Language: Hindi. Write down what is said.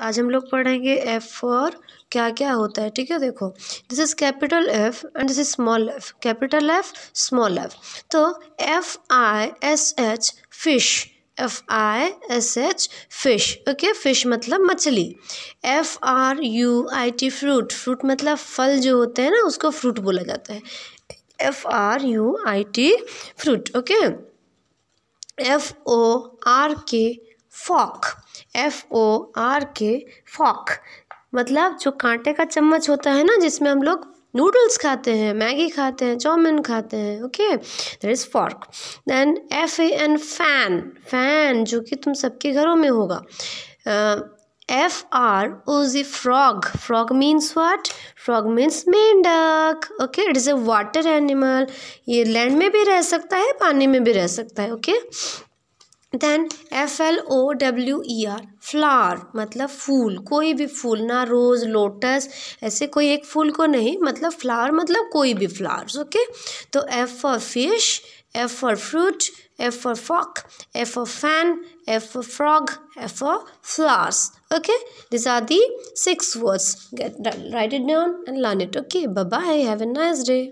आज हम लोग पढ़ेंगे एफ़ फॉर क्या क्या होता है ठीक है देखो this is capital F and this is small F capital F small F तो F I S H fish F I S H fish okay fish मतलब मछली F R U I T fruit fruit मतलब फल जो होते हैं ना उसको फ्रूट बोला जाता है F R U I T fruit okay F O R K fork F O R K fork मतलब जो कांटे का चम्मच होता है ना जिसमें हम लोग नूडल्स खाते हैं मैगी खाते हैं चाउमिन खाते हैं okay that is fork then F A N fan fan जो कि तुम सबके घरों में होगा एफ आर उज A frog frog means what frog means मेंढक okay it is a water animal ये लैंड में भी रह सकता है पानी में भी रह सकता है okay okay? Then F L O W E R flower मतलब फूल कोई भी फूल ना रोज़ लोटस ऐसे कोई एक फूल को नहीं मतलब फ्लावर मतलब कोई भी फ्लावर्स ओके तो F for fish F for fruit F for fork F for fan F for frog F for flowers okay this are the six words get write it down and learn it okay bye have a nice day